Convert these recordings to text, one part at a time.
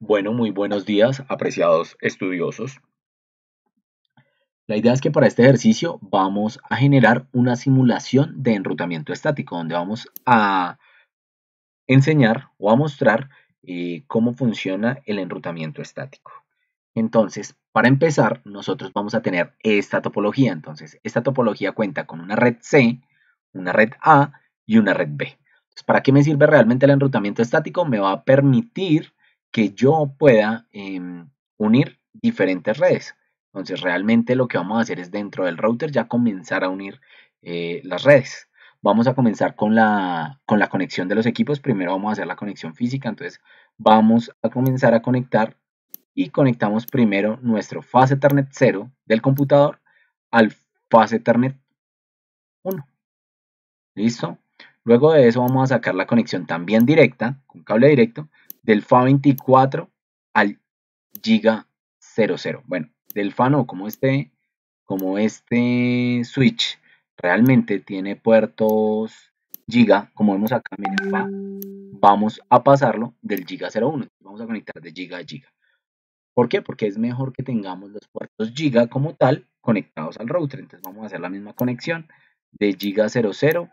Bueno, muy buenos días, apreciados estudiosos. La idea es que para este ejercicio vamos a generar una simulación de enrutamiento estático, donde vamos a enseñar o a mostrar eh, cómo funciona el enrutamiento estático. Entonces, para empezar, nosotros vamos a tener esta topología. Entonces, esta topología cuenta con una red C, una red A y una red B. ¿Para qué me sirve realmente el enrutamiento estático? Me va a permitir que yo pueda em, unir diferentes redes. Entonces realmente lo que vamos a hacer es dentro del router ya comenzar a unir eh, las redes. Vamos a comenzar con la, con la conexión de los equipos. Primero vamos a hacer la conexión física. Entonces vamos a comenzar a conectar y conectamos primero nuestro fase Ethernet 0 del computador al fase Ethernet 1. ¿Listo? Luego de eso vamos a sacar la conexión también directa, con cable directo, del FA 24 al Giga 00. Bueno, del FA no, como este, como este switch realmente tiene puertos Giga, como vemos acá, el FA, vamos a pasarlo del Giga 01. Vamos a conectar de Giga a Giga. ¿Por qué? Porque es mejor que tengamos los puertos Giga como tal conectados al router. Entonces vamos a hacer la misma conexión de Giga 00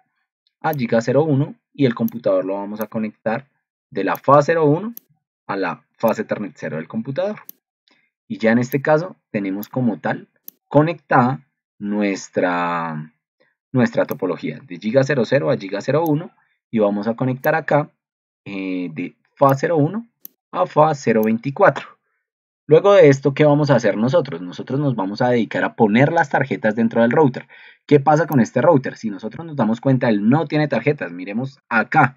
a Giga 01 y el computador lo vamos a conectar de la fase 01 a la fase 0 del computador. Y ya en este caso tenemos como tal conectada nuestra, nuestra topología de Giga 00 a Giga 01 y vamos a conectar acá eh, de fase 01 a FA024. Luego de esto, ¿qué vamos a hacer nosotros? Nosotros nos vamos a dedicar a poner las tarjetas dentro del router. ¿Qué pasa con este router? Si nosotros nos damos cuenta, él no tiene tarjetas. Miremos acá.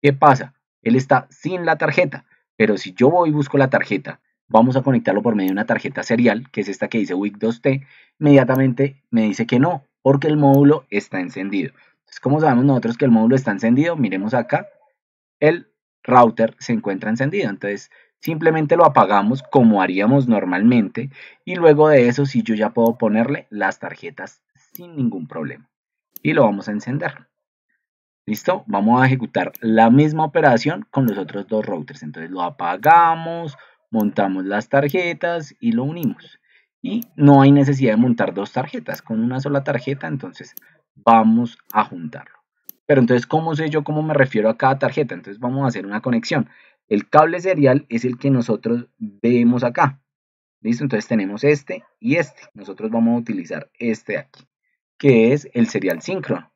¿Qué pasa? Él está sin la tarjeta, pero si yo voy y busco la tarjeta, vamos a conectarlo por medio de una tarjeta serial, que es esta que dice WIC2T, inmediatamente me dice que no, porque el módulo está encendido. Entonces, como sabemos nosotros que el módulo está encendido? Miremos acá, el router se encuentra encendido, entonces simplemente lo apagamos como haríamos normalmente y luego de eso sí yo ya puedo ponerle las tarjetas sin ningún problema y lo vamos a encender. ¿Listo? Vamos a ejecutar la misma operación con los otros dos routers. Entonces lo apagamos, montamos las tarjetas y lo unimos. Y no hay necesidad de montar dos tarjetas. Con una sola tarjeta, entonces vamos a juntarlo. Pero entonces, ¿cómo sé yo cómo me refiero a cada tarjeta? Entonces vamos a hacer una conexión. El cable serial es el que nosotros vemos acá. ¿Listo? Entonces tenemos este y este. Nosotros vamos a utilizar este aquí, que es el serial síncrono.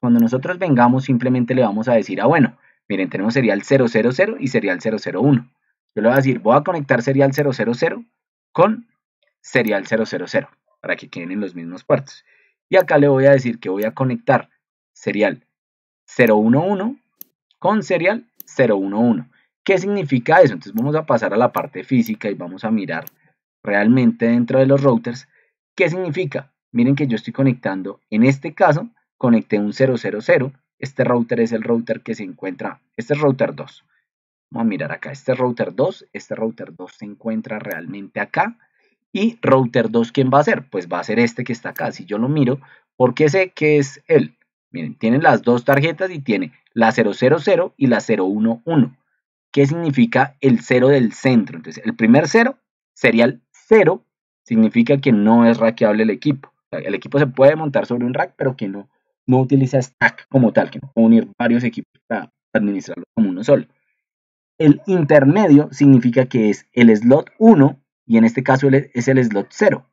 Cuando nosotros vengamos, simplemente le vamos a decir, ah, bueno, miren, tenemos serial 000 y serial 001. Yo le voy a decir, voy a conectar serial 000 con serial 000, para que queden en los mismos puertos. Y acá le voy a decir que voy a conectar serial 011 con serial 011. ¿Qué significa eso? Entonces vamos a pasar a la parte física y vamos a mirar realmente dentro de los routers. ¿Qué significa? Miren que yo estoy conectando, en este caso, conecté un 000. Este router es el router que se encuentra, este es router 2. Vamos a mirar acá, este router 2, este router 2 se encuentra realmente acá. Y router 2, ¿quién va a ser? Pues va a ser este que está acá. Si yo lo miro, porque sé que es él. Miren, tiene las dos tarjetas y tiene la 000 y la 011. ¿Qué significa el 0 del centro? Entonces, el primer 0 sería el 0, significa que no es rackeable el equipo. El equipo se puede montar sobre un rack, pero que no no utiliza stack como tal, que no puede unir varios equipos para administrarlo como uno solo. El intermedio significa que es el slot 1 y en este caso e, es el slot 0.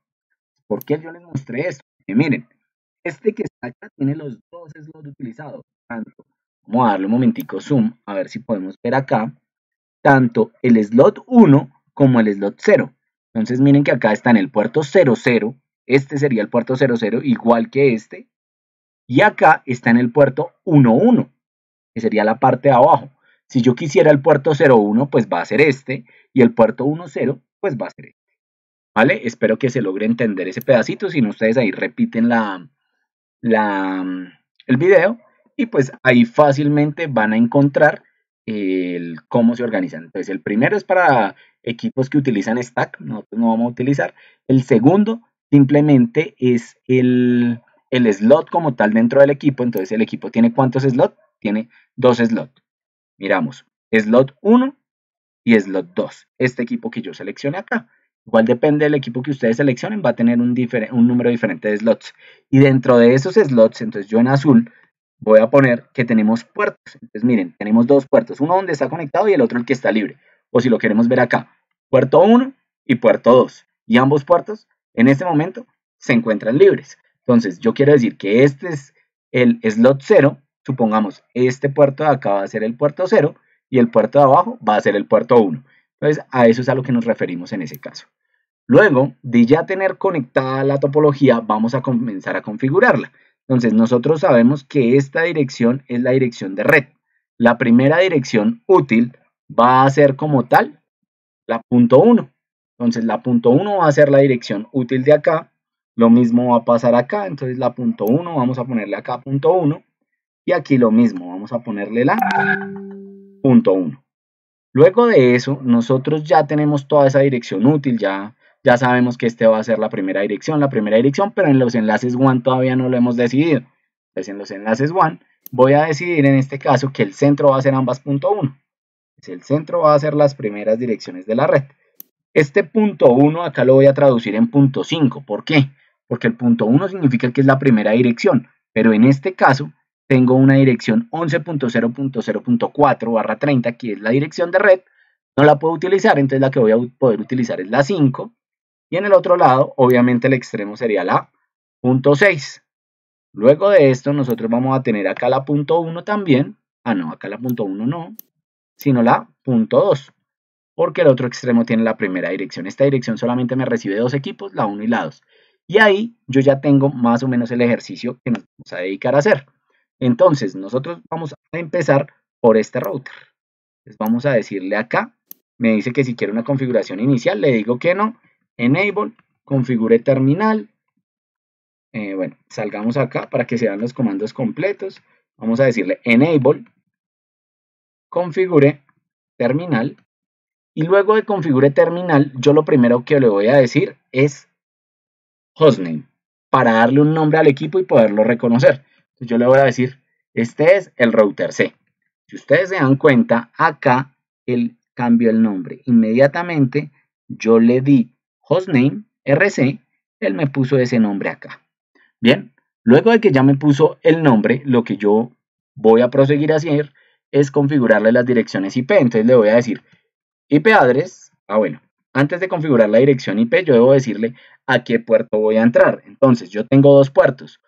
¿Por qué yo les mostré esto? Porque miren, este que está acá tiene los dos slots utilizados. Tanto, vamos a darle un momentico zoom, a ver si podemos ver acá, tanto el slot 1 como el slot 0. Entonces miren que acá está en el puerto 00, este sería el puerto 00 igual que este, y acá está en el puerto 11, que sería la parte de abajo. Si yo quisiera el puerto 01, pues va a ser este, y el puerto 10, pues va a ser este. ¿Vale? Espero que se logre entender ese pedacito, si no ustedes ahí repiten la, la, el video y pues ahí fácilmente van a encontrar el cómo se organizan. Entonces el primero es para equipos que utilizan stack, nosotros no vamos a utilizar. El segundo simplemente es el, el slot como tal dentro del equipo. Entonces, el equipo tiene cuántos slots? Tiene dos slots. Miramos, slot 1 y slot 2. Este equipo que yo seleccione acá. Igual depende del equipo que ustedes seleccionen, va a tener un, un número diferente de slots. Y dentro de esos slots, entonces yo en azul voy a poner que tenemos puertos. Entonces miren, tenemos dos puertos, uno donde está conectado y el otro el que está libre. O si lo queremos ver acá, puerto 1 y puerto 2. Y ambos puertos en este momento se encuentran libres. Entonces, yo quiero decir que este es el slot 0, supongamos, este puerto de acá va a ser el puerto 0 y el puerto de abajo va a ser el puerto 1. Entonces, a eso es a lo que nos referimos en ese caso. Luego, de ya tener conectada la topología, vamos a comenzar a configurarla. Entonces, nosotros sabemos que esta dirección es la dirección de red. La primera dirección útil va a ser como tal la punto 1. Entonces, la punto 1 va a ser la dirección útil de acá lo mismo va a pasar acá, entonces la punto 1, vamos a ponerle acá punto 1. Y aquí lo mismo, vamos a ponerle la punto 1. Luego de eso, nosotros ya tenemos toda esa dirección útil, ya, ya sabemos que este va a ser la primera dirección, la primera dirección, pero en los enlaces one todavía no lo hemos decidido. Entonces en los enlaces one voy a decidir en este caso que el centro va a ser ambas punto 1. El centro va a ser las primeras direcciones de la red. Este punto 1 acá lo voy a traducir en punto 5. ¿Por qué? porque el punto 1 significa que es la primera dirección, pero en este caso tengo una dirección 11.0.0.4 barra 30, que es la dirección de red, no la puedo utilizar, entonces la que voy a poder utilizar es la 5, y en el otro lado, obviamente el extremo sería la punto 6. Luego de esto, nosotros vamos a tener acá la punto 1 también, ah no, acá la punto 1 no, sino la punto 2, porque el otro extremo tiene la primera dirección. Esta dirección solamente me recibe dos equipos, la 1 y la 2. Y ahí yo ya tengo más o menos el ejercicio que nos vamos a dedicar a hacer. Entonces, nosotros vamos a empezar por este router. vamos a decirle acá, me dice que si quiere una configuración inicial, le digo que no. Enable, configure terminal. Eh, bueno, salgamos acá para que sean los comandos completos. Vamos a decirle enable, configure terminal. Y luego de configure terminal, yo lo primero que le voy a decir es hostname para darle un nombre al equipo y poderlo reconocer. yo le voy a decir, este es el router C. Si ustedes se dan cuenta, acá él cambió el nombre. Inmediatamente yo le di hostname RC, él me puso ese nombre acá. Bien, luego de que ya me puso el nombre, lo que yo voy a proseguir a hacer es configurarle las direcciones IP. Entonces le voy a decir IP address, ah bueno, antes de configurar la dirección IP, yo debo decirle a qué puerto voy a entrar. Entonces, yo tengo dos puertos.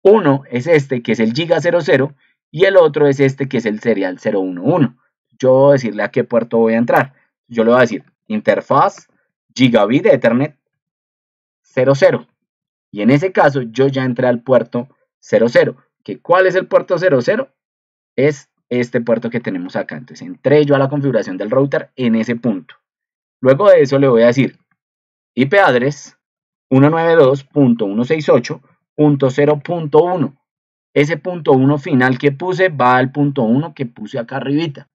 Uno es este, que es el Giga00, y el otro es este, que es el serial 011. Yo debo decirle a qué puerto voy a entrar. Yo le voy a decir interfaz gigabit Ethernet 00. Y en ese caso, yo ya entré al puerto 00. ¿Que ¿Cuál es el puerto 00? Es este puerto que tenemos acá. Entonces, entré yo a la configuración del router en ese punto. Luego de eso le voy a decir IP address 192.168.0.1. Ese punto 1 final que puse va al punto 1 que puse acá arribita.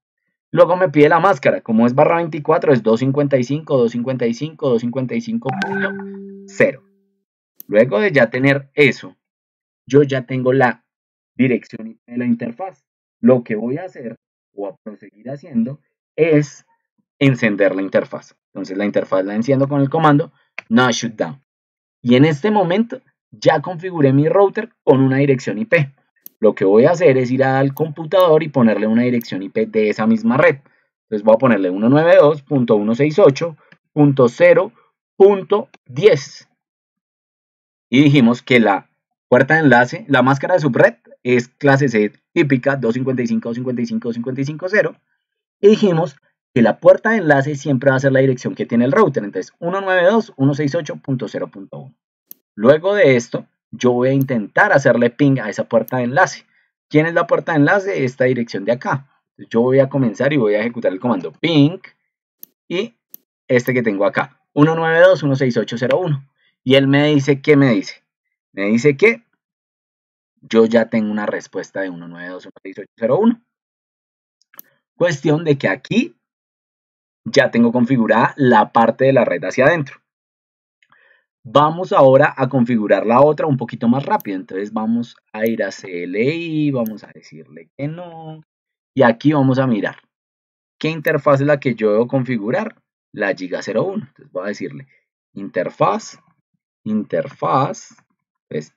Luego me pide la máscara, como es barra 24 es 255.255.255.0 Luego de ya tener eso, yo ya tengo la dirección de la interfaz. Lo que voy a hacer o a proseguir haciendo es encender la interfaz. Entonces la interfaz la enciendo con el comando no shutdown. Y en este momento ya configuré mi router con una dirección IP. Lo que voy a hacer es ir al computador y ponerle una dirección IP de esa misma red. Entonces voy a ponerle 192.168.0.10. Y dijimos que la puerta de enlace, la máscara de subred es clase C típica 255.55.55.0. Y dijimos que la puerta de enlace siempre va a ser la dirección que tiene el router. Entonces, 192.168.0.1. Luego de esto, yo voy a intentar hacerle ping a esa puerta de enlace. ¿Quién es la puerta de enlace? Esta dirección de acá. Yo voy a comenzar y voy a ejecutar el comando ping y este que tengo acá, 192.168.0.1. Y él me dice, ¿qué me dice? Me dice que yo ya tengo una respuesta de 192.168.0.1. Cuestión de que aquí ya tengo configurada la parte de la red hacia adentro. Vamos ahora a configurar la otra un poquito más rápido. Entonces vamos a ir a CLI, vamos a decirle que no. Y aquí vamos a mirar. ¿Qué interfaz es la que yo debo configurar? La Giga01. Entonces voy a decirle interfaz, interfaz, pues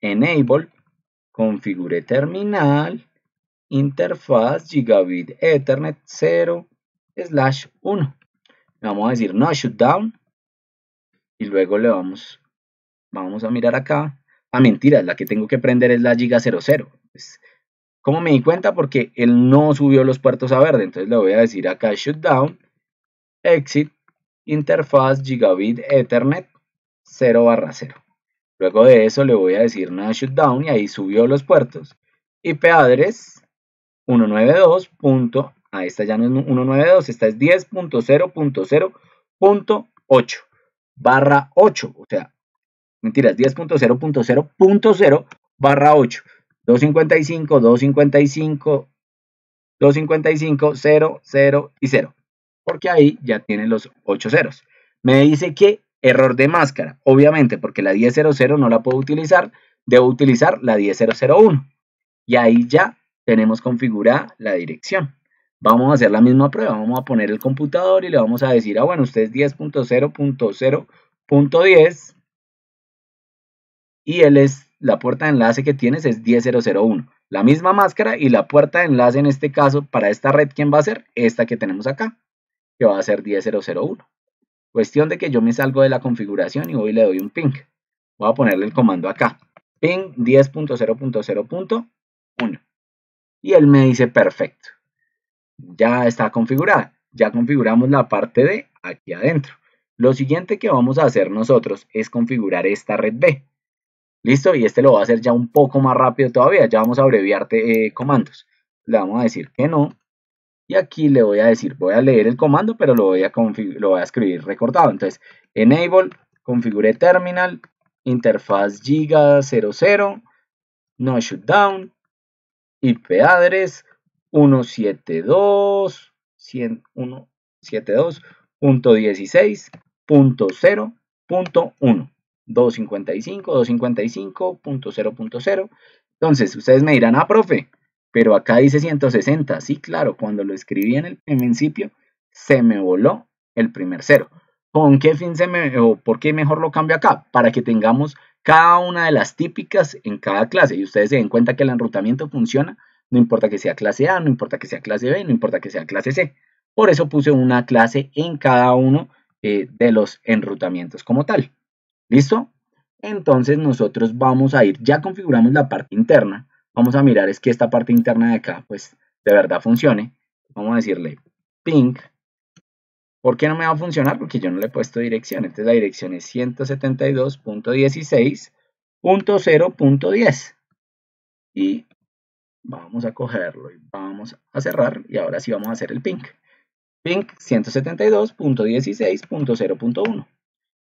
enable, configure terminal, interfaz, gigabit ethernet 0, slash 1. Le vamos a decir no shutdown. Y luego le vamos, vamos a mirar acá. Ah, mentira. la que tengo que prender es la giga 00. ¿Cómo me di cuenta? Porque él no subió los puertos a verde. Entonces le voy a decir acá shutdown, exit, interfaz gigabit ethernet 0 barra 0. Luego de eso le voy a decir no shutdown y ahí subió los puertos. IP address 192. Ah, esta ya no es 192, esta es 10.0.0.8 barra 8. O sea, mentiras, 10.0.0.0 barra 8. 255, 255, 255, 0, 0 y 0. Porque ahí ya tiene los 8 ceros. Me dice que error de máscara. Obviamente, porque la 10.00 no la puedo utilizar, debo utilizar la 10.001. Y ahí ya tenemos configurada la dirección vamos a hacer la misma prueba, vamos a poner el computador y le vamos a decir, ah, bueno, usted es 10.0.0.10 y él es, la puerta de enlace que tienes es 10001. La misma máscara y la puerta de enlace en este caso para esta red, ¿quién va a ser? Esta que tenemos acá, que va a ser 10001. Cuestión de que yo me salgo de la configuración y voy y le doy un ping. Voy a ponerle el comando acá. Ping 10.0.0.1. Y él me dice perfecto ya está configurada. Ya configuramos la parte de aquí adentro. Lo siguiente que vamos a hacer nosotros es configurar esta red B. ¿Listo? Y este lo va a hacer ya un poco más rápido todavía. Ya vamos a abreviarte eh, comandos. Le vamos a decir que no. Y aquí le voy a decir, voy a leer el comando, pero lo voy a, lo voy a escribir recortado. Entonces, enable, configure terminal, interfaz giga 00, no shutdown, IP address, 172, 172.16.0.1. 255, 255.0.0. Entonces, ustedes me dirán, ah, profe, pero acá dice 160. Sí, claro, cuando lo escribí en el principio, se me voló el primer cero. ¿Con qué fin se me, o por qué mejor lo cambio acá? Para que tengamos cada una de las típicas en cada clase y ustedes se den cuenta que el enrutamiento funciona no importa que sea clase A, no importa que sea clase B, no importa que sea clase C. Por eso puse una clase en cada uno eh, de los enrutamientos como tal. ¿Listo? Entonces nosotros vamos a ir, ya configuramos la parte interna. Vamos a mirar es que esta parte interna de acá, pues de verdad funcione. Vamos a decirle ping. ¿Por qué no me va a funcionar? Porque yo no le he puesto dirección. Entonces la dirección es 172.16.0.10. Y Vamos a cogerlo y vamos a cerrar y ahora sí vamos a hacer el ping. Ping 172.16.0.1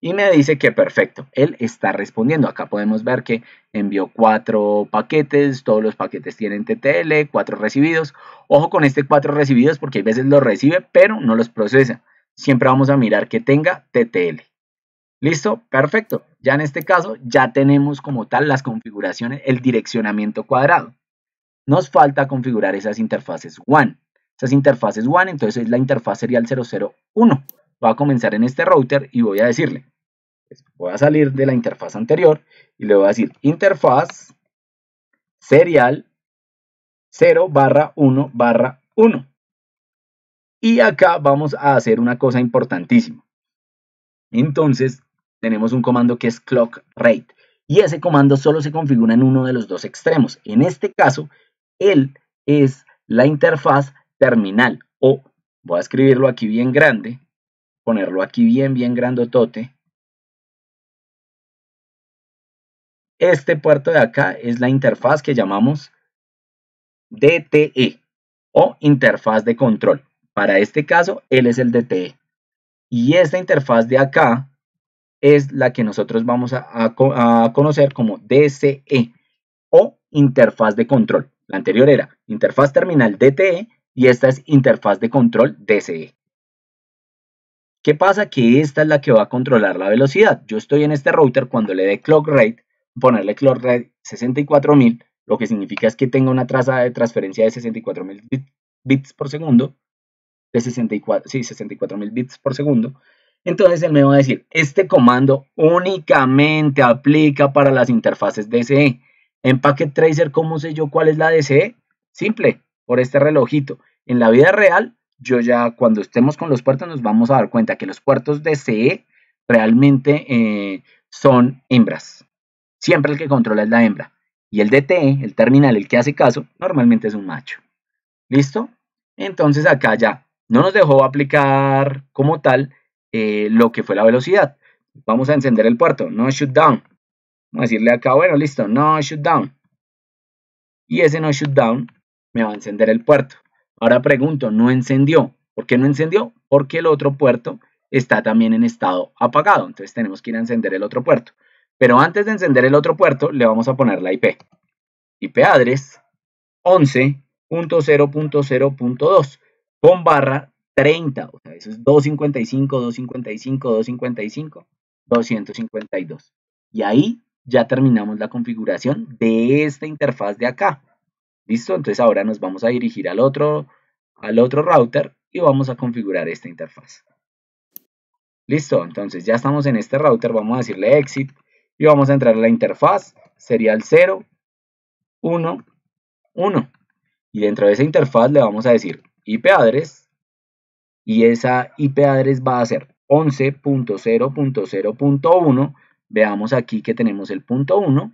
y me dice que perfecto, él está respondiendo. Acá podemos ver que envió cuatro paquetes, todos los paquetes tienen TTL, cuatro recibidos. Ojo con este cuatro recibidos porque a veces los recibe pero no los procesa. Siempre vamos a mirar que tenga TTL. ¿Listo? Perfecto. Ya en este caso ya tenemos como tal las configuraciones, el direccionamiento cuadrado. Nos falta configurar esas interfaces WAN. Esas interfaces WAN, entonces es la interfaz serial 001. Va a comenzar en este router y voy a decirle, pues, voy a salir de la interfaz anterior y le voy a decir interfaz serial 0 barra 1 barra 1. Y acá vamos a hacer una cosa importantísima. Entonces tenemos un comando que es clock rate y ese comando solo se configura en uno de los dos extremos. En este caso él es la interfaz terminal o voy a escribirlo aquí bien grande, ponerlo aquí bien, bien grandotote. Este puerto de acá es la interfaz que llamamos DTE o interfaz de control. Para este caso, él es el DTE. Y esta interfaz de acá es la que nosotros vamos a, a conocer como DCE o interfaz de control. La anterior era interfaz terminal DTE y esta es interfaz de control DCE. ¿Qué pasa? Que esta es la que va a controlar la velocidad. Yo estoy en este router cuando le dé clock rate, ponerle clock rate 64000, lo que significa es que tenga una traza de transferencia de 64000 bits por segundo, de 64, sí, 64000 bits por segundo. Entonces él me va a decir, este comando únicamente aplica para las interfaces DCE. En Packet Tracer, ¿cómo sé yo cuál es la DCE? Simple, por este relojito. En la vida real, yo ya cuando estemos con los puertos nos vamos a dar cuenta que los puertos DCE realmente eh, son hembras. Siempre el que controla es la hembra. Y el DTE, el terminal, el que hace caso, normalmente es un macho. ¿Listo? Entonces acá ya no nos dejó aplicar como tal eh, lo que fue la velocidad. Vamos a encender el puerto, no down. Vamos a decirle acá, bueno, listo, no down. Y ese no down me va a encender el puerto. Ahora pregunto, no encendió. ¿Por qué no encendió? Porque el otro puerto está también en estado apagado. Entonces tenemos que ir a encender el otro puerto. Pero antes de encender el otro puerto, le vamos a poner la IP. IP address 11.0.0.2 con barra 30. O sea, eso es 255, 255, 255, 252. Y ahí ya terminamos la configuración de esta interfaz de acá. ¿Listo? Entonces ahora nos vamos a dirigir al otro, al otro router y vamos a configurar esta interfaz. Listo, entonces ya estamos en este router, vamos a decirle exit y vamos a entrar a la interfaz, sería el 0, 1, 1. Y dentro de esa interfaz le vamos a decir IP address y esa IP address va a ser 11.0.0.1 Veamos aquí que tenemos el punto 1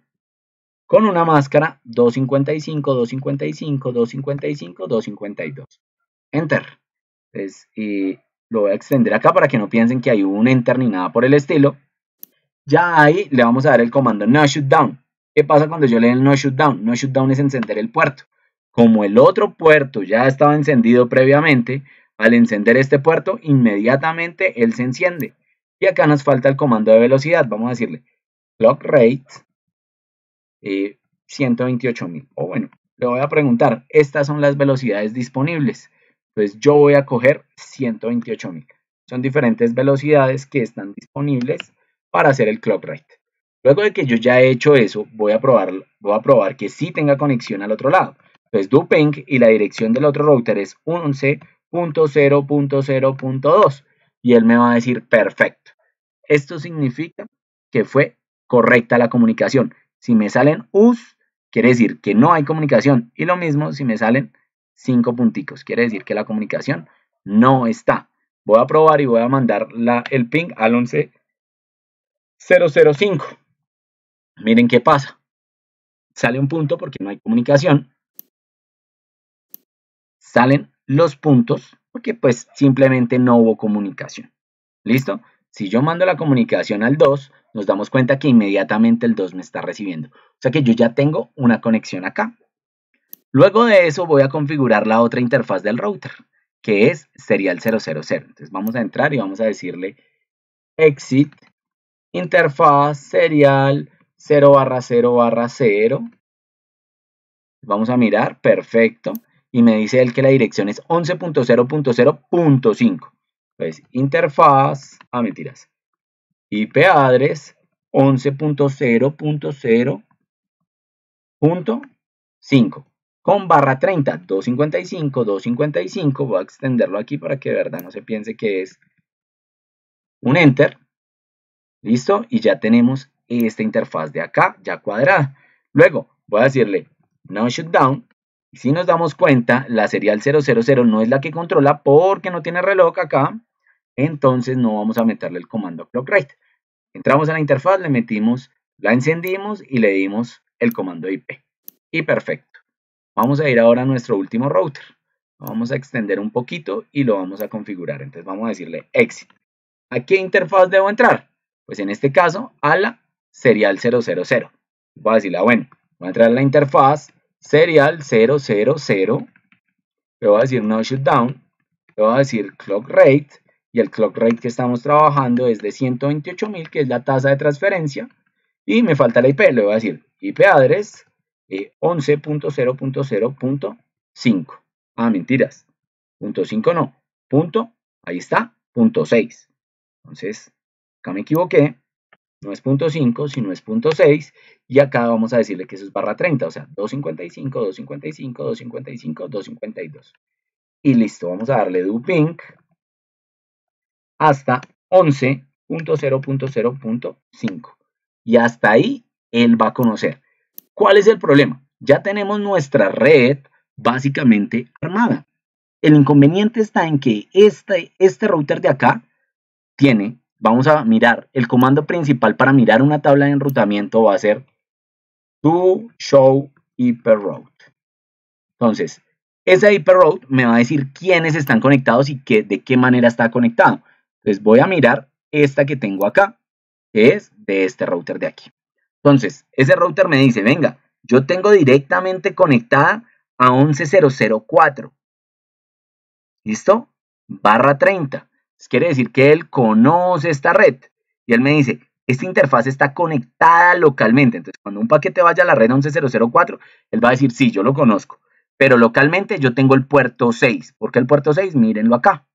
con una máscara 255, 255, 255, 252. Enter. Pues, eh, lo voy a extender acá para que no piensen que hay un enter ni nada por el estilo. Ya ahí le vamos a dar el comando no shutdown. ¿Qué pasa cuando yo le doy el no shutdown? No shutdown es encender el puerto. Como el otro puerto ya estaba encendido previamente, al encender este puerto, inmediatamente él se enciende. Y acá nos falta el comando de velocidad. Vamos a decirle clock rate 128.000. Eh, o bueno, le voy a preguntar, estas son las velocidades disponibles. Entonces pues yo voy a coger 128.000. Son diferentes velocidades que están disponibles para hacer el clock rate. Luego de que yo ya he hecho eso, voy a probar, voy a probar que sí tenga conexión al otro lado. Entonces pues do ping y la dirección del otro router es 11.0.0.2 y él me va a decir perfecto. Esto significa que fue correcta la comunicación. Si me salen us, quiere decir que no hay comunicación. Y lo mismo si me salen cinco punticos, quiere decir que la comunicación no está. Voy a probar y voy a mandar el ping al 11005. Miren qué pasa. Sale un punto porque no hay comunicación. Salen los puntos porque pues simplemente no hubo comunicación. ¿Listo? Si yo mando la comunicación al 2, nos damos cuenta que inmediatamente el 2 me está recibiendo. O sea que yo ya tengo una conexión acá. Luego de eso voy a configurar la otra interfaz del router, que es serial 000. Entonces vamos a entrar y vamos a decirle exit interfaz serial 0 barra 0 barra 0. Vamos a mirar, perfecto. Y me dice él que la dirección es 11.0.0.5 pues interfaz, ah, a mentiras, IP address 11.0.0.5 con barra 30, 255, 255, voy a extenderlo aquí para que de verdad no se piense que es un enter, listo, y ya tenemos esta interfaz de acá ya cuadrada. Luego voy a decirle no shutdown si nos damos cuenta, la serial 000 no es la que controla porque no tiene reloj acá, entonces no vamos a meterle el comando clock rate. Entramos a la interfaz, le metimos, la encendimos y le dimos el comando IP. Y perfecto. Vamos a ir ahora a nuestro último router. vamos a extender un poquito y lo vamos a configurar. Entonces vamos a decirle exit. ¿A qué interfaz debo entrar? Pues en este caso a la serial 000. Voy a decirle, ah, bueno, voy a entrar a la interfaz serial 000, le voy a decir no shutdown, le voy a decir clock rate, y el clock rate que estamos trabajando es de 128.000, que es la tasa de transferencia, y me falta la IP, le voy a decir IP address 11.0.0.5. Eh, ah, mentiras, punto 5 no, punto, ahí está, punto 6. Entonces, acá me equivoqué, no es punto 5, sino es 6, y acá vamos a decirle que eso es barra 30, o sea, 255, 255, 255, 252. Y listo, vamos a darle duping hasta 11.0.0.5. Y hasta ahí él va a conocer. ¿Cuál es el problema? Ya tenemos nuestra red básicamente armada. El inconveniente está en que este, este router de acá tiene vamos a mirar, el comando principal para mirar una tabla de enrutamiento va a ser to show route. Entonces, esa route me va a decir quiénes están conectados y qué, de qué manera está conectado. Entonces voy a mirar esta que tengo acá, que es de este router de aquí. Entonces, ese router me dice, venga, yo tengo directamente conectada a 11004. ¿Listo? Barra 30. Quiere decir que él conoce esta red. Y él me dice, esta interfaz está conectada localmente. Entonces, cuando un paquete vaya a la red 11004, él va a decir, sí, yo lo conozco. Pero localmente yo tengo el puerto 6. ¿Por qué el puerto 6? Mírenlo acá.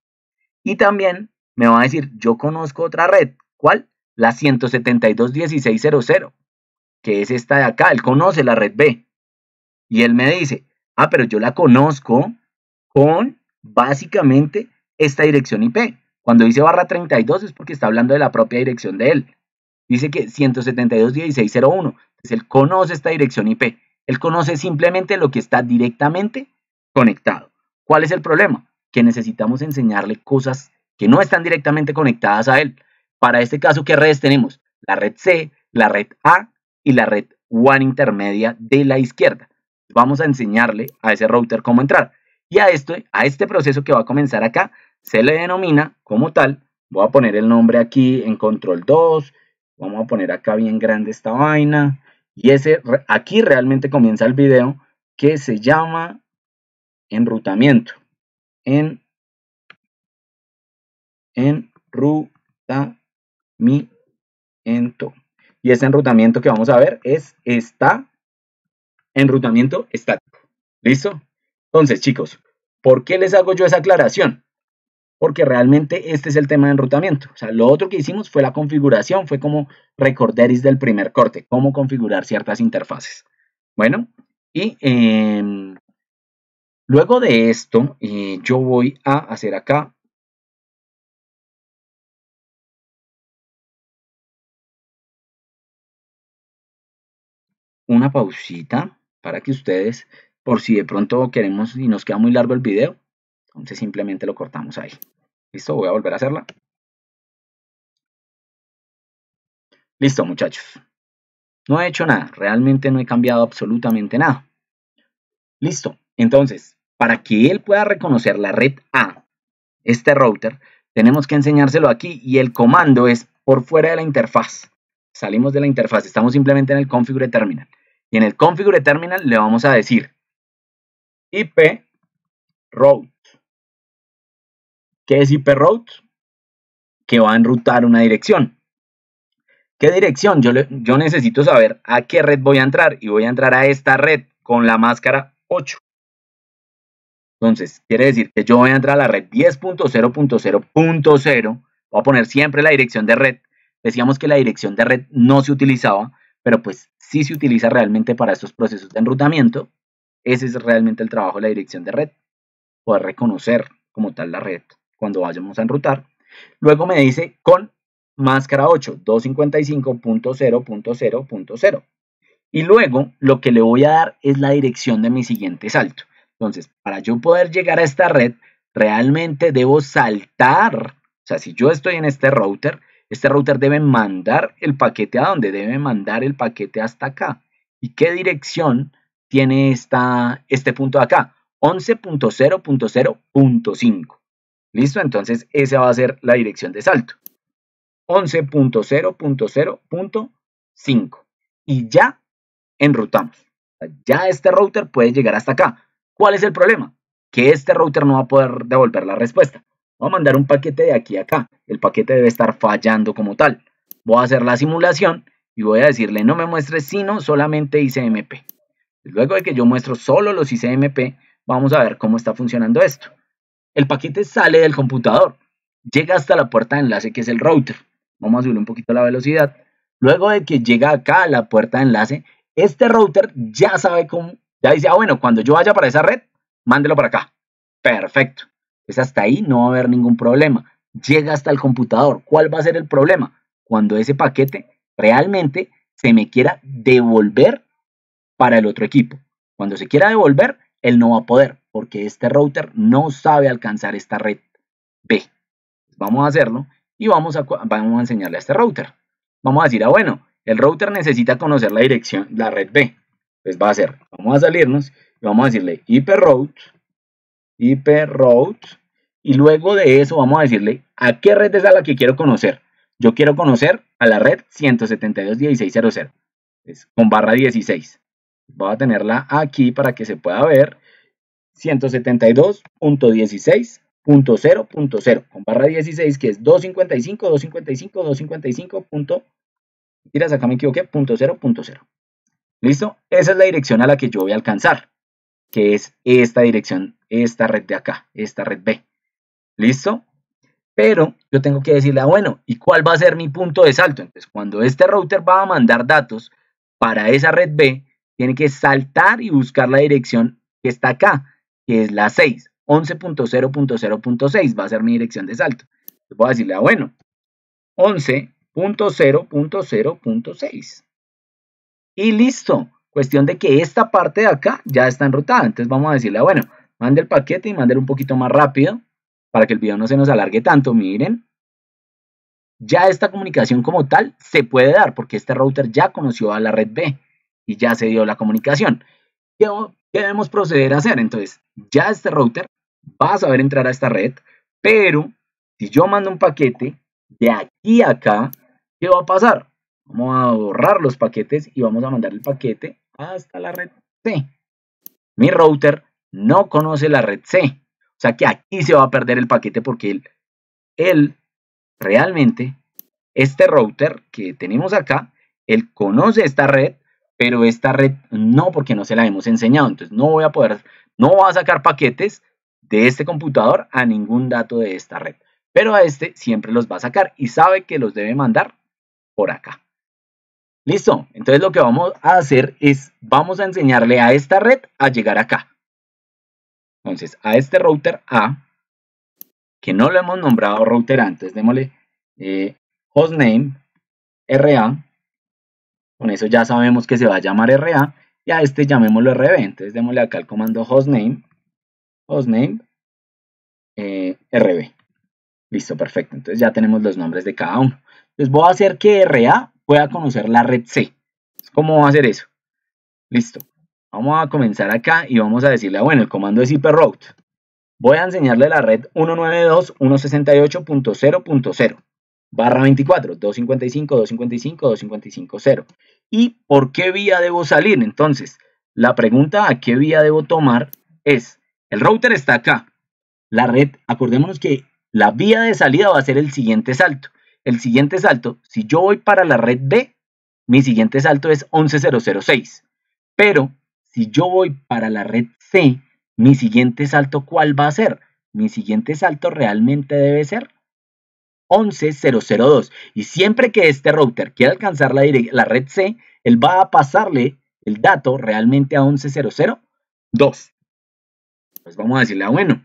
Y también me va a decir, yo conozco otra red. ¿Cuál? La 172.16.00, que es esta de acá. Él conoce la red B. Y él me dice, ah, pero yo la conozco con básicamente esta dirección IP. Cuando dice barra 32 es porque está hablando de la propia dirección de él. Dice que 172.16.01, es él conoce esta dirección IP. Él conoce simplemente lo que está directamente conectado. ¿Cuál es el problema? Que necesitamos enseñarle cosas que no están directamente conectadas a él. Para este caso, ¿qué redes tenemos? La red C, la red A y la red WAN intermedia de la izquierda. Vamos a enseñarle a ese router cómo entrar. Y a, esto, a este proceso que va a comenzar acá, se le denomina como tal. Voy a poner el nombre aquí en control 2. Vamos a poner acá bien grande esta vaina. Y ese, aquí realmente comienza el video que se llama enrutamiento. En, enrutamiento. Y ese enrutamiento que vamos a ver es está enrutamiento estático. ¿Listo? Entonces, chicos, ¿por qué les hago yo esa aclaración? porque realmente este es el tema de enrutamiento. O sea, lo otro que hicimos fue la configuración, fue como recorderis del primer corte, cómo configurar ciertas interfaces. Bueno, y em, luego de esto, eh, yo voy a hacer acá una pausita para que ustedes, por si de pronto queremos y nos queda muy largo el video, entonces simplemente lo cortamos ahí. Listo, voy a volver a hacerla. Listo, muchachos. No he hecho nada, realmente no he cambiado absolutamente nada. Listo, entonces, para que él pueda reconocer la red A, este router, tenemos que enseñárselo aquí y el comando es por fuera de la interfaz. Salimos de la interfaz, estamos simplemente en el configure terminal. Y en el configure terminal le vamos a decir IP route que es route que va a enrutar una dirección. ¿Qué dirección? Yo, yo necesito saber a qué red voy a entrar y voy a entrar a esta red con la máscara 8. Entonces, quiere decir que yo voy a entrar a la red 10.0.0.0, voy a poner siempre la dirección de red. Decíamos que la dirección de red no se utilizaba, pero pues sí se utiliza realmente para estos procesos de enrutamiento. Ese es realmente el trabajo de la dirección de red, poder reconocer como tal la red cuando vayamos a enrutar. Luego me dice con máscara 8, 255.0.0.0. Y luego lo que le voy a dar es la dirección de mi siguiente salto. Entonces, para yo poder llegar a esta red, realmente debo saltar. O sea, si yo estoy en este router, este router debe mandar el paquete a donde debe mandar el paquete hasta acá. ¿Y qué dirección tiene esta, este punto de acá? 11.0.0.5. Listo, entonces esa va a ser la dirección de salto. 11.0.0.5 y ya enrutamos. Ya este router puede llegar hasta acá. ¿Cuál es el problema? Que este router no va a poder devolver la respuesta. Va a mandar un paquete de aquí a acá. El paquete debe estar fallando como tal. Voy a hacer la simulación y voy a decirle no me muestres sino solamente ICMP. Luego de que yo muestro solo los ICMP, vamos a ver cómo está funcionando esto. El paquete sale del computador, llega hasta la puerta de enlace que es el router. Vamos a subir un poquito la velocidad. Luego de que llega acá a la puerta de enlace, este router ya sabe cómo, ya dice, ah, bueno, cuando yo vaya para esa red, mándelo para acá. Perfecto. Es pues hasta ahí no va a haber ningún problema. Llega hasta el computador. ¿Cuál va a ser el problema? Cuando ese paquete realmente se me quiera devolver para el otro equipo. Cuando se quiera devolver, él no va a poder porque este router no sabe alcanzar esta red B. Vamos a hacerlo y vamos a, vamos a enseñarle a este router. Vamos a decir, ah, bueno, el router necesita conocer la dirección, la red B. Pues va a ser, vamos a salirnos y vamos a decirle IP route y luego de eso vamos a decirle a qué red es a la que quiero conocer. Yo quiero conocer a la red 172.16.00, pues, con barra 16. Voy a tenerla aquí para que se pueda ver. 172.16.0.0 con barra 16 que es 255, 255, 255. acá me equivoqué, ¿Listo? Esa es la dirección a la que yo voy a alcanzar, que es esta dirección, esta red de acá, esta red B. ¿Listo? Pero yo tengo que decirle, ah, bueno, ¿y cuál va a ser mi punto de salto? Entonces, cuando este router va a mandar datos para esa red B, tiene que saltar y buscar la dirección que está acá, que es la 6, 11.0.0.6 va a ser mi dirección de salto. Entonces voy a decirle, ah, bueno, 11.0.0.6. Y listo, cuestión de que esta parte de acá ya está enrutada. Entonces vamos a decirle, ah, bueno, mande el paquete y mande un poquito más rápido para que el video no se nos alargue tanto, miren. Ya esta comunicación como tal se puede dar porque este router ya conoció a la red B y ya se dio la comunicación. ¿Qué, debemos proceder a hacer? Entonces, ya este router va a saber entrar a esta red, pero si yo mando un paquete de aquí a acá, ¿qué va a pasar? Vamos a ahorrar los paquetes y vamos a mandar el paquete hasta la red C. Mi router no conoce la red C. O sea que aquí se va a perder el paquete porque él, él realmente, este router que tenemos acá, él conoce esta red, pero esta red no porque no se la hemos enseñado, entonces no voy a poder, no va a sacar paquetes de este computador a ningún dato de esta red, pero a este siempre los va a sacar y sabe que los debe mandar por acá. Listo, entonces lo que vamos a hacer es, vamos a enseñarle a esta red a llegar acá. Entonces, a este router A, que no lo hemos nombrado router antes, démosle eh, hostname RA con eso ya sabemos que se va a llamar RA y a este llamémoslo RB. Entonces démosle acá el comando hostname, hostname, eh, RB. Listo, perfecto. Entonces ya tenemos los nombres de cada uno. Entonces voy a hacer que RA pueda conocer la red C. ¿Cómo va a hacer eso? Listo. Vamos a comenzar acá y vamos a decirle, ah, bueno, el comando es route, Voy a enseñarle la red 192.168.0.0 barra 24, 255, 255, 255, 0. ¿Y por qué vía debo salir? Entonces, la pregunta a qué vía debo tomar es, el router está acá, la red, acordémonos que la vía de salida va a ser el siguiente salto. El siguiente salto, si yo voy para la red B, mi siguiente salto es 11006. Pero si yo voy para la red C, mi siguiente salto, ¿cuál va a ser? Mi siguiente salto realmente debe ser 11002 y siempre que este router quiera alcanzar la, red C, él va a pasarle el dato realmente a 11002. Pues vamos a decirle a bueno.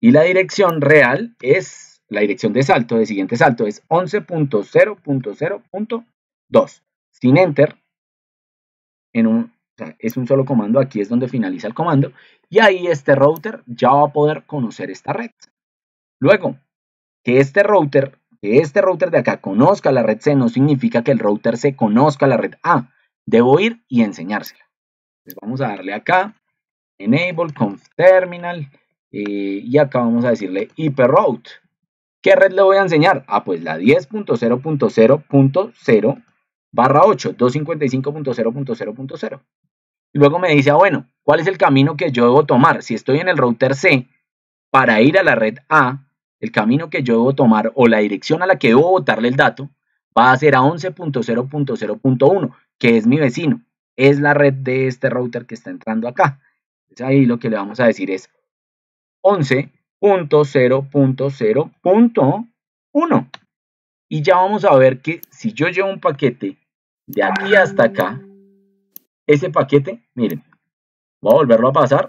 Y la dirección real es, la dirección de salto, de siguiente salto, es 11.0.0.2. Sin enter, en un, es un solo comando, aquí es donde finaliza el comando, y ahí este router ya va a poder conocer esta red. Luego, que este router, que este router de acá conozca la red C no significa que el router se conozca la red A. Debo ir y enseñársela. Entonces vamos a darle acá, enable conf terminal, eh, y acá vamos a decirle route ¿Qué red le voy a enseñar? Ah, pues la 10.0.0.0 barra 8, 255.0.0.0. luego me dice, ah, bueno, ¿cuál es el camino que yo debo tomar? Si estoy en el router C para ir a la red A, el camino que yo debo tomar o la dirección a la que debo botarle el dato va a ser a 11.0.0.1, que es mi vecino, es la red de este router que está entrando acá. Entonces ahí lo que le vamos a decir es 11.0.0.1. Y ya vamos a ver que si yo llevo un paquete de aquí hasta acá, ese paquete, miren, voy a volverlo a pasar,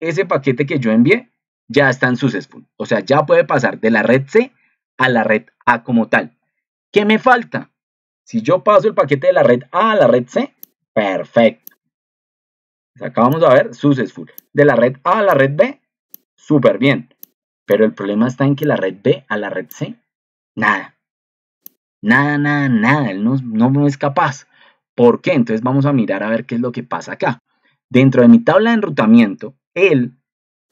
ese paquete que yo envié ya está en Successful. O sea, ya puede pasar de la red C a la red A como tal. ¿Qué me falta? Si yo paso el paquete de la red A a la red C, perfecto. Acá vamos a ver Successful. De la red A a la red B, súper bien. Pero el problema está en que la red B a la red C, nada. Nada, nada, nada. Él no, no, no es capaz. ¿Por qué? Entonces vamos a mirar a ver qué es lo que pasa acá. Dentro de mi tabla de enrutamiento, él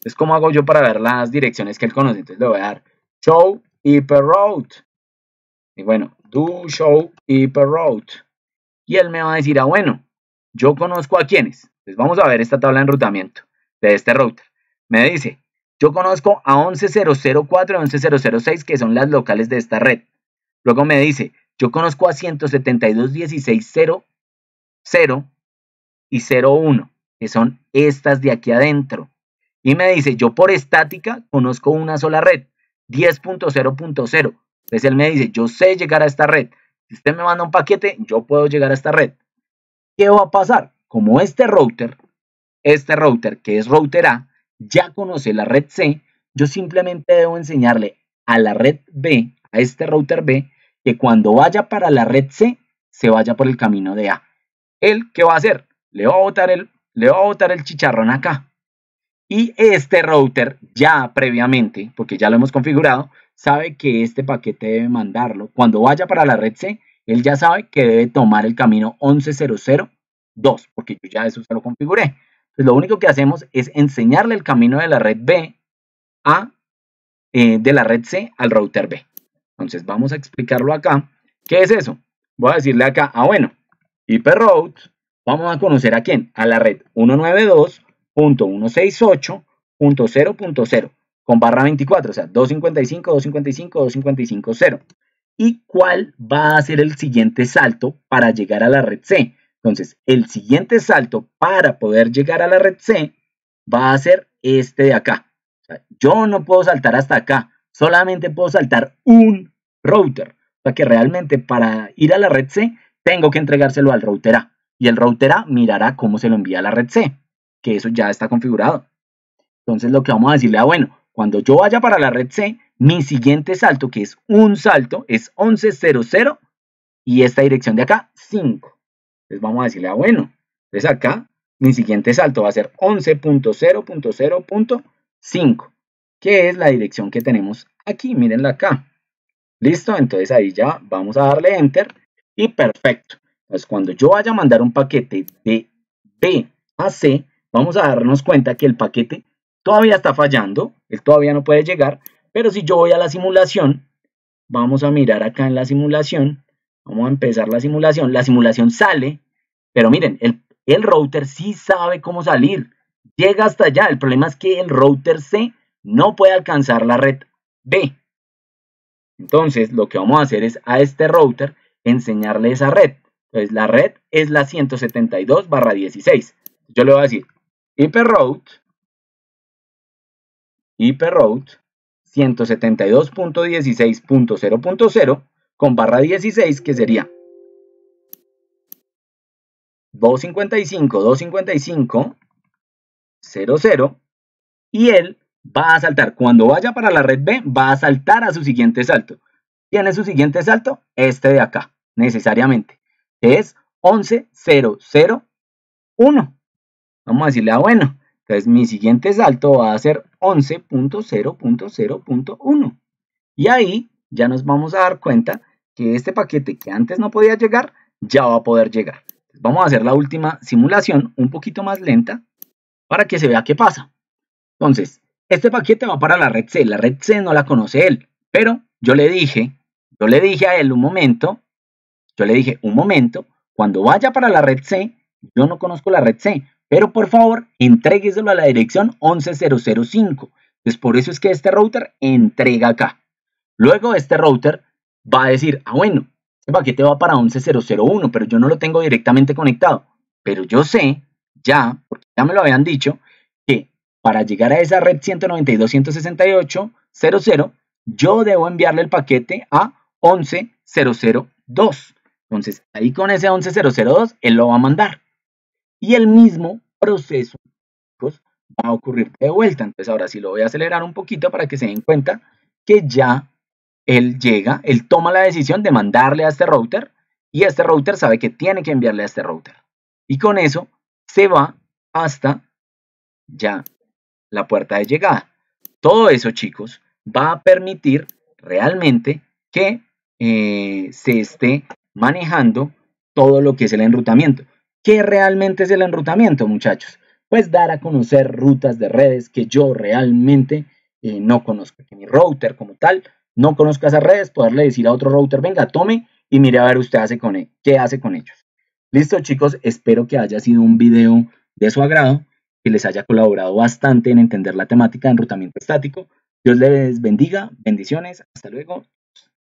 entonces, ¿cómo hago yo para ver las direcciones que él conoce? Entonces le voy a dar show Hiper route Y bueno, do show Hiper route Y él me va a decir, ah, bueno, yo conozco a quiénes. Entonces vamos a ver esta tabla de enrutamiento de este router. Me dice, yo conozco a 11004 y 11006 que son las locales de esta red. Luego me dice, yo conozco a 172.16.0.0 y 01, que son estas de aquí adentro. Y me dice, yo por estática conozco una sola red, 10.0.0. Entonces él me dice, yo sé llegar a esta red. Si usted me manda un paquete, yo puedo llegar a esta red. ¿Qué va a pasar? Como este router, este router que es router A, ya conoce la red C, yo simplemente debo enseñarle a la red B, a este router B, que cuando vaya para la red C, se vaya por el camino de A. ¿Él qué va a hacer? Le va a botar el, le va a botar el chicharrón acá. Y este router ya previamente, porque ya lo hemos configurado, sabe que este paquete debe mandarlo. Cuando vaya para la red C, él ya sabe que debe tomar el camino 11002, porque yo ya eso se lo configuré. Entonces, pues lo único que hacemos es enseñarle el camino de la red B a, eh, de la red C al router B. Entonces vamos a explicarlo acá. ¿Qué es eso? Voy a decirle acá, ah bueno, IP route, vamos a conocer a quién, a la red 192 .168.0.0 con barra 24, o sea, 255, 255, 255, 0. ¿Y cuál va a ser el siguiente salto para llegar a la red C? Entonces, el siguiente salto para poder llegar a la red C va a ser este de acá. yo no puedo saltar hasta acá, solamente puedo saltar un router. O sea que realmente para ir a la red C tengo que entregárselo al router A. Y el router A mirará cómo se lo envía a la red C que eso ya está configurado. Entonces lo que vamos a decirle a, ah, bueno, cuando yo vaya para la red C, mi siguiente salto, que es un salto, es 11.00 y esta dirección de acá, 5. Entonces vamos a decirle a, ah, bueno, entonces acá mi siguiente salto va a ser 11.0.0.5, que es la dirección que tenemos aquí, mírenla acá. ¿Listo? Entonces ahí ya vamos a darle Enter y perfecto. Entonces cuando yo vaya a mandar un paquete de B a C, vamos a darnos cuenta que el paquete todavía está fallando, él todavía no puede llegar, pero si yo voy a la simulación, vamos a mirar acá en la simulación, vamos a empezar la simulación, la simulación sale, pero miren, el, router sí sabe cómo salir, llega hasta allá, el problema es que el router C no puede alcanzar la red B. Entonces, lo que vamos a hacer es a este router enseñarle esa red. Entonces, la red es la 172 barra 16. Yo le voy a decir Hyperroute, Hyperroute 172.16.0.0 con barra 16 que sería 255, 255, 00 y él va a saltar. Cuando vaya para la red B, va a saltar a su siguiente salto. ¿Quién es su siguiente salto? Este de acá, necesariamente, es 11.001. Vamos a decirle, ah, bueno, entonces mi siguiente salto va a ser 11.0.0.1. Y ahí ya nos vamos a dar cuenta que este paquete que antes no podía llegar, ya va a poder llegar. Vamos a hacer la última simulación un poquito más lenta para que se vea qué pasa. Entonces, este paquete va para la red C. La red C no la conoce él, pero yo le dije, yo le dije a él un momento, yo le dije un momento, cuando vaya para la red C, yo no conozco la red C, pero por favor, entrégueselo a la dirección 11005. Entonces, pues, por eso es que este router entrega acá. Luego, este router va a decir, ah, bueno, este paquete va para 11001, pero yo no lo tengo directamente conectado. Pero yo sé, ya, porque ya me lo habían dicho, que para llegar a esa red 192.168.00, yo debo enviarle el paquete a 11002. Entonces, ahí con ese 11002, él lo va a mandar. Y el mismo proceso pues, va a ocurrir de vuelta. Entonces ahora sí lo voy a acelerar un poquito para que se den cuenta que ya él llega, él toma la decisión de mandarle a este router y este router sabe que tiene que enviarle a este router. Y con eso se va hasta ya la puerta de llegada. Todo eso, chicos, va a permitir realmente que eh, se esté manejando todo lo que es el enrutamiento. ¿Qué realmente es el enrutamiento, muchachos? Pues dar a conocer rutas de redes que yo realmente eh, no conozco. Que mi router como tal no conozca esas redes, poderle decir a otro router, venga, tome y mire a ver usted hace con e-, qué hace con ellos. Listo, chicos, espero que haya sido un video de su agrado, que les haya colaborado bastante en entender la temática de enrutamiento estático. Dios les bendiga, bendiciones, hasta luego